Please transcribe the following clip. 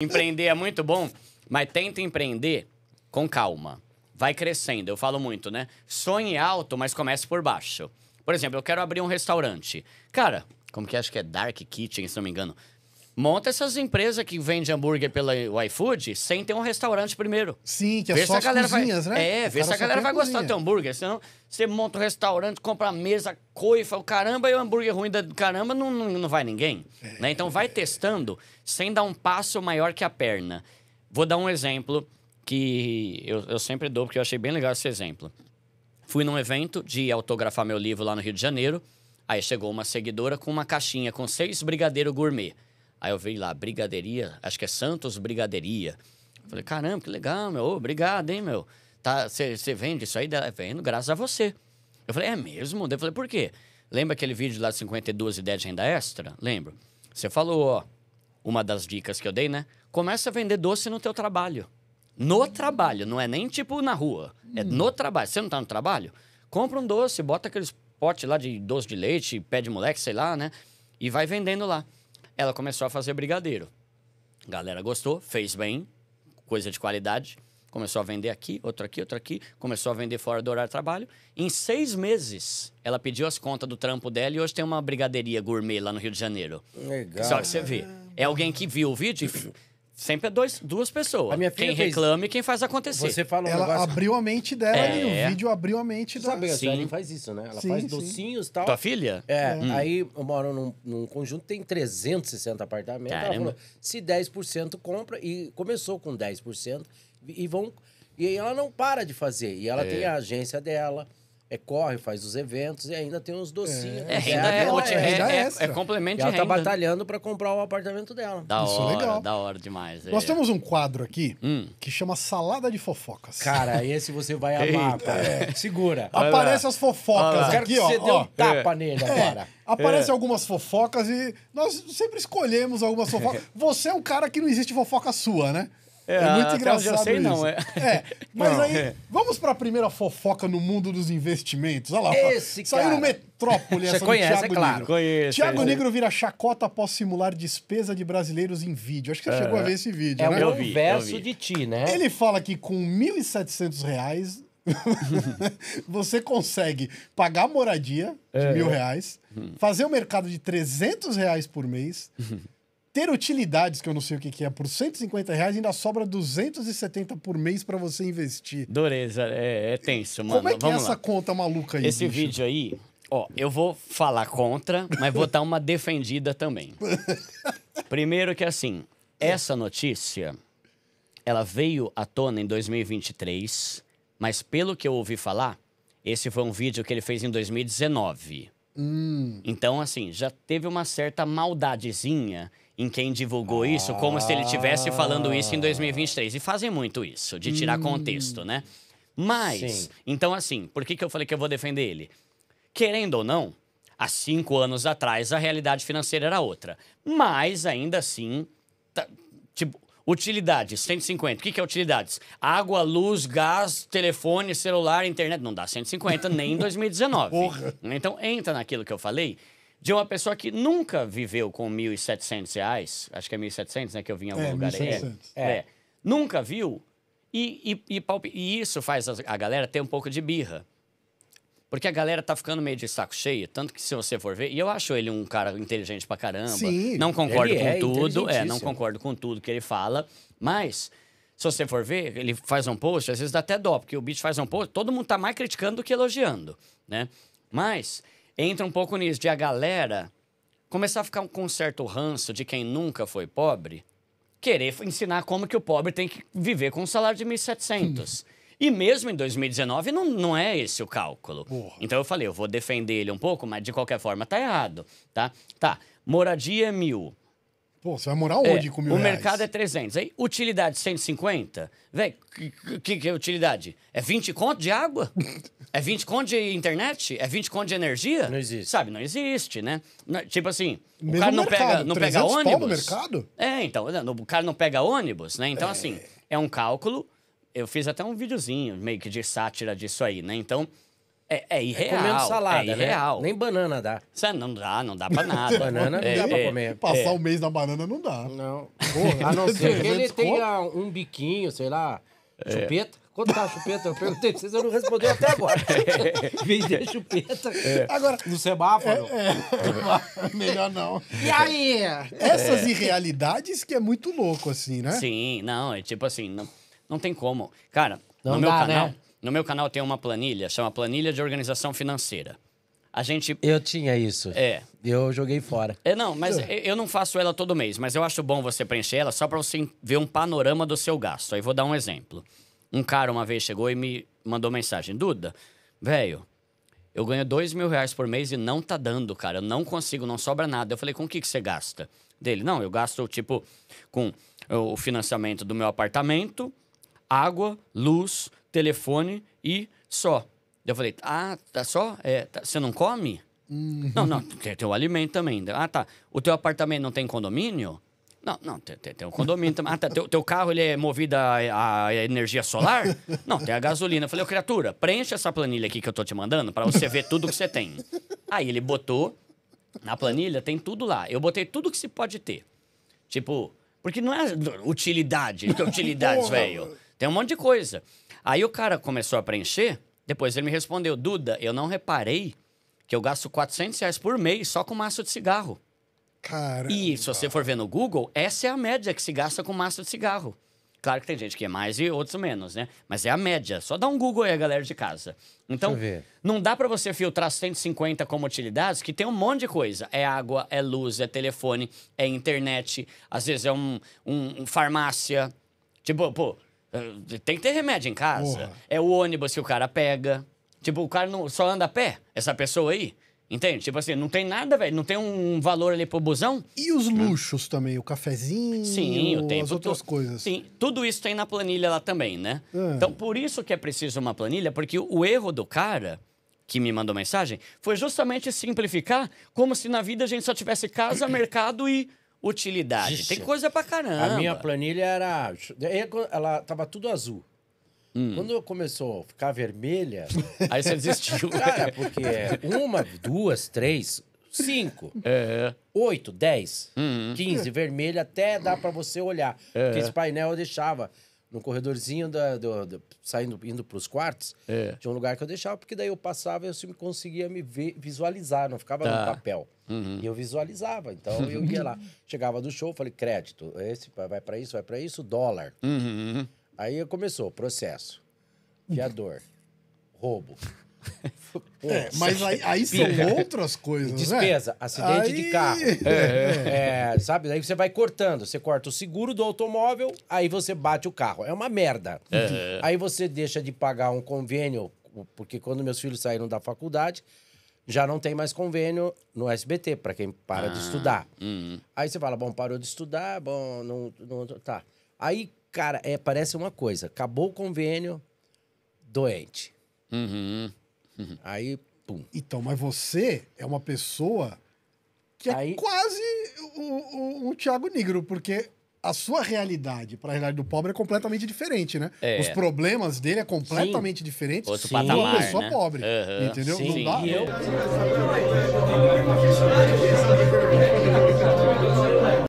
Empreender é muito bom, mas tenta empreender com calma. Vai crescendo, eu falo muito, né? Sonhe alto, mas comece por baixo. Por exemplo, eu quero abrir um restaurante. Cara, como que é? acho que é Dark Kitchen, se não me engano. Monta essas empresas que vendem hambúrguer pela iFood sem ter um restaurante primeiro. Sim, que é vê só se a galera cozinhas, vai... né? É, vê se a galera vai gostar do teu hambúrguer. Senão você monta um restaurante, compra a mesa, coifa, o caramba, e o hambúrguer ruim do caramba não, não, não vai ninguém. É, né? Então vai é. testando sem dar um passo maior que a perna. Vou dar um exemplo que eu, eu sempre dou, porque eu achei bem legal esse exemplo. Fui num evento de autografar meu livro lá no Rio de Janeiro. Aí chegou uma seguidora com uma caixinha com seis brigadeiro gourmet. Aí eu vi lá, Brigadeiria, acho que é Santos Brigadeiria. Falei, caramba, que legal, meu. obrigado, hein, meu. Você tá, vende isso aí? Ela, Vendo graças a você. Eu falei, é mesmo? Eu falei, por quê? Lembra aquele vídeo lá de 52 ideias de renda extra? Lembro. Você falou, ó, uma das dicas que eu dei, né? Começa a vender doce no teu trabalho. No trabalho, não é nem tipo na rua. É hum. no trabalho. Você não tá no trabalho? Compra um doce, bota aqueles potes lá de doce de leite, pé de moleque, sei lá, né? E vai vendendo lá ela começou a fazer brigadeiro. galera gostou, fez bem, coisa de qualidade. Começou a vender aqui, outro aqui, outro aqui. Começou a vender fora do horário de trabalho. Em seis meses, ela pediu as contas do trampo dela e hoje tem uma brigadeiria gourmet lá no Rio de Janeiro. Legal. Só que você vê. É alguém que viu o vídeo e Sempre é dois, duas pessoas. quem fez... reclama e quem faz acontecer. Você falou Ela negócio... abriu a mente dela é... e o vídeo abriu a mente dela. Sabe, sim. faz isso, né? Ela sim, faz docinhos e tal. Tua filha? É, é. Hum. Aí eu moro num, num, conjunto, tem 360 apartamentos. Caramba. Ela falou, se 10% compra, e começou com 10%, e vão... E ela não para de fazer. E ela é. tem a agência dela é, corre, faz os eventos e ainda tem uns docinhos. É, renda é, é, é, é, complemento e ela tá batalhando para comprar o apartamento dela. Da Isso é hora, legal. Da hora demais. É. Nós temos um quadro aqui hum. que chama Salada de Fofocas. Cara, esse você vai amar, cara. É. Segura. Aparece as fofocas aqui, ó. Você deu um tapa nele agora. Aparecem algumas fofocas e nós sempre escolhemos algumas fofocas. Você é um cara que não existe fofoca sua, né? É, é muito engraçado eu sei, isso. não. É. é mas não, aí, é. vamos para a primeira fofoca no mundo dos investimentos. Olha lá. Esse saiu cara. no Metrópole essa Você conhece, é Thiago é claro. Negro. Conheço, Thiago Negro vira chacota após simular despesa de brasileiros em vídeo. Acho que você é. chegou a ver esse vídeo, é né? É o inverso de ti, né? Ele fala que com R$ 1.700 você consegue pagar a moradia de é. mil reais, hum. fazer o mercado de 300 reais por mês, ter utilidades, que eu não sei o que, que é, por 150 reais, ainda sobra 270 por mês para você investir. Dureza, é, é, tenso, mano. Como é que é Vamos é essa lá. conta maluca aí? Esse bicho? vídeo aí, ó, eu vou falar contra, mas vou dar uma defendida também. Primeiro que assim, essa notícia, ela veio à tona em 2023, mas pelo que eu ouvi falar, esse foi um vídeo que ele fez em 2019. Hum. Então, assim, já teve uma certa maldadezinha em quem divulgou ah. isso, como se ele tivesse falando isso em 2023. E fazem muito isso, de tirar hum. contexto, né? Mas, Sim. então, assim, por que, que eu falei que eu vou defender ele? Querendo ou não, há cinco anos atrás a realidade financeira era outra. Mas, ainda assim, tá, tipo, Utilidades, 150. O que, que é utilidades? Água, luz, gás, telefone, celular, internet. Não dá 150 nem em 2019. Porra. Então entra naquilo que eu falei de uma pessoa que nunca viveu com 1.700 reais. Acho que é 1.700, né? Que eu vim em algum é, lugar aí. É, é. é. Nunca viu. E, e, e, e isso faz a galera ter um pouco de birra. Porque a galera tá ficando meio de saco cheio, tanto que se você for ver, e eu acho ele um cara inteligente pra caramba. Sim, não concordo com é tudo, é, não concordo com tudo que ele fala, mas se você for ver, ele faz um post, às vezes dá até dó, porque o bicho faz um post, todo mundo tá mais criticando do que elogiando, né? Mas entra um pouco nisso de a galera começar a ficar com um certo ranço de quem nunca foi pobre, querer ensinar como que o pobre tem que viver com um salário de 1.700. Hum. E mesmo em 2019 não, não é esse o cálculo. Porra. Então eu falei, eu vou defender ele um pouco, mas de qualquer forma tá errado, tá? Tá, moradia é mil. Pô, você vai morar onde é, com mil O reais? mercado é 300. Aí, utilidade 150. Véi, que, que é utilidade? É 20 conto de água? é 20 conto de internet? É 20 conto de energia? Não existe. Sabe, não existe, né? Não, tipo assim, Mesmo o cara não mercado, pega, não pega ônibus. no mercado? É, então, o cara não pega ônibus, né? Então, é... assim, é um cálculo eu fiz até um videozinho meio que de sátira disso aí, né? Então, é, é, é irreal. É comendo salada, é irreal. Né? Nem banana dá. Cê é, não dá, não dá pra nada. banana não é, dá é, pra comer. Passar o um mês na banana não dá. Não. Porra, a não ser que ele tenha um biquinho, sei lá, chupeta. quando tá a chupeta? Eu perguntei pra vocês, eu não respondi até agora. Vende a chupeta. Agora, no semáforo. Melhor não. E aí? Essas irrealidades que é muito louco, assim, né? Sim, não, é tipo assim... Não... Não tem como. Cara, Não no meu né? canal, né? no meu canal tem uma planilha, chama Planilha de Organização Financeira. A gente. Eu tinha isso. É. Eu joguei fora. É, não, mas eu não faço ela todo mês, mas eu acho bom você preencher ela só para você ver um panorama do seu gasto. Aí vou dar um exemplo. Um cara uma vez chegou e me mandou mensagem: Duda, velho, eu ganho dois mil reais por mês e não tá dando, cara. Eu não consigo, não sobra nada. Eu falei: com o que, que você gasta? Dele: não, eu gasto, tipo, com o financiamento do meu apartamento água, luz, telefone e só. Eu falei, ah, tá só? É, tá, você não come? Uhum. Não, não, tem, tem o alimento também. Né? Ah, tá. O teu apartamento não tem condomínio? Não, não, tem, tem, tem um condomínio também. Ah, tá. Teu, teu carro ele é movido a, energia solar? Não, tem a gasolina. Eu falei, ô oh, criatura, preenche essa planilha aqui que eu tô te mandando para você ver tudo que você tem. Aí ele botou na planilha, tem tudo lá. Eu botei tudo que se pode ter. Tipo, porque não é utilidade, que utilidades, velho. Tem um monte de coisa. Aí o cara começou a preencher, depois ele me respondeu, Duda, eu não reparei que eu gasto 400 reais por mês só com maço de cigarro. Caramba. E se você for ver no Google, essa é a média que se gasta com maço de cigarro. Claro que tem gente que é mais e outros menos, né? Mas é a média. Só dá um Google aí, a galera de casa. Então, não dá para você filtrar 150 como utilidades, que tem um monte de coisa. É água, é luz, é telefone, é internet, às vezes é um, um, um farmácia. Tipo, pô, eh, tem que ter remédio em casa. Porra. É o ônibus que o cara pega. Tipo, o cara não, só anda a pé, essa pessoa aí. Entende? Tipo assim, não tem nada, velho. Não tem um valor ali pro busão. E os luxos hum. também? O cafezinho? Sim, o tempo. As outras tu... coisas. Sim, tudo isso tem na planilha lá também, né? É. Então, por isso que é preciso uma planilha, porque o erro do cara que me mandou mensagem foi justamente simplificar como se na vida a gente só tivesse casa, mercado e utilidade. Tem coisa pra caramba. A minha planilha era. Ela tava tudo azul. Hum. Quando começou a ficar vermelha. Aí você desistiu. Cara, porque é uma, duas, três, cinco, é. oito, dez, uhum. quinze, vermelha, até dá para você olhar. É. Porque esse painel eu deixava no corredorzinho da, do, do, saindo indo para os quartos é. de um lugar que eu deixava porque daí eu passava e eu me conseguia me ver, visualizar não ficava tá. no papel uhum. e eu visualizava então eu ia lá chegava do show falei crédito esse vai para isso vai para isso dólar uhum, uhum. aí começou processo fiador roubo É, mas aí, aí são outras coisas, né? Despesa, né? acidente aí... de carro. É. é. É, sabe? Aí você vai cortando. Você corta o seguro do automóvel, aí você bate o carro. É uma merda. É. Aí você deixa de pagar um convênio, porque quando meus filhos saíram da faculdade, já não tem mais convênio no SBT, para quem para ah. de estudar. Uhum. Aí você fala, bom, parou de estudar, bom, não, não tá. Aí, cara, é, parece uma coisa. Acabou o convênio, doente. Uhum. Uhum. Aí, pum. Então, mas você é uma pessoa que é Aí... é quase o, o, Tiago Negro, porque a sua realidade para a realidade do pobre é completamente diferente, né? É. Os problemas dele é completamente sim. diferente Outro de uma pessoa né? pobre. Uhum. Entendeu? Sim. Não dá. E eu...